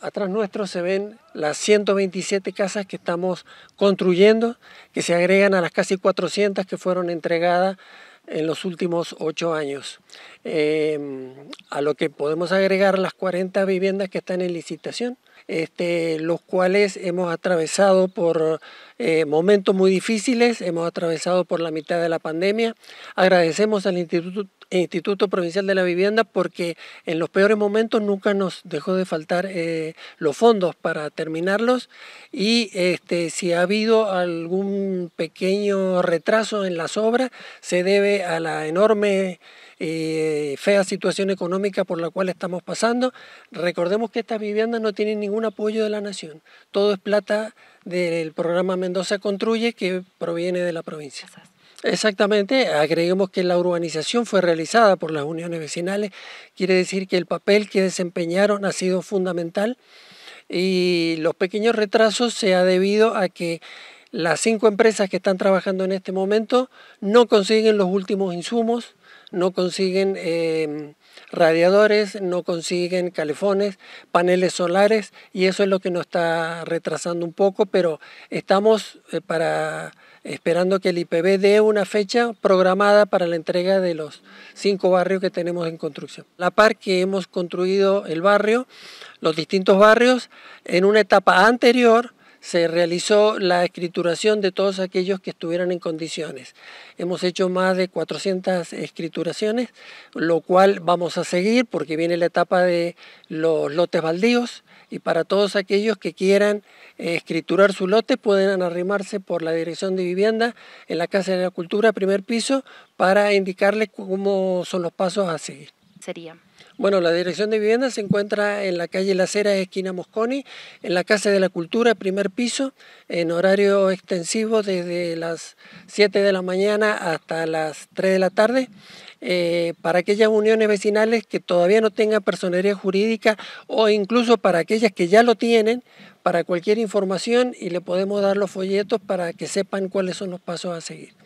Atrás nuestro se ven las 127 casas que estamos construyendo, que se agregan a las casi 400 que fueron entregadas en los últimos ocho años. Em, a lo que podemos agregar las 40 viviendas que están en licitación, este, los cuales hemos atravesado por eh, momentos muy difíciles, hemos atravesado por la mitad de la pandemia. Agradecemos al Instituto, Provincial de la Vivienda porque en los peores momentos nunca nos dejó de faltar eh, los fondos para terminarlos y este, si ha habido algún pequeño retraso en las obras se debe a la enorme eh, fea situación económica por la cual estamos pasando, recordemos que estas viviendas no tienen ningún apoyo de la nación. Todo es plata del programa Mendoza Construye que proviene de la provincia. Exactamente, agreguemos que la urbanización fue realizada por las uniones vecinales, quiere decir que el papel que desempeñaron ha sido fundamental y los pequeños retrasos se ha debido a que las cinco empresas que están trabajando en este momento no consiguen los últimos insumos, no consiguen em, radiadores, no consiguen calefones, paneles solares y eso es lo que nos está retrasando un poco, pero estamos eh, para esperando que el IPB dé una fecha programada para la entrega de los cinco barrios que tenemos en construcción. La par que hemos construido el barrio, los distintos barrios, en una etapa anterior, se realizó la escrituración de todos aquellos que estuvieran en condiciones. Hemos hecho más de 400 escrituraciones, lo cual vamos a seguir porque viene la etapa de los lotes baldíos y para todos aquellos que quieran eh, escriturar su lote pueden arrimarse por la dirección de vivienda en la Casa de la Cultura, primer piso, para indicarles cómo son los pasos a seguir. Bueno, la Dirección de Vivienda se encuentra en la calle Las Heras, esquina Mosconi, en la Casa de la Cultura, primer piso, en horario extensivo desde las 7 de la mañana hasta las 3 de la tarde. Eh, para aquellas uniones vecinales que todavía no tengan personería jurídica o incluso para aquellas que ya lo tienen, para cualquier información y le podemos dar los folletos para que sepan cuáles son los pasos a seguir.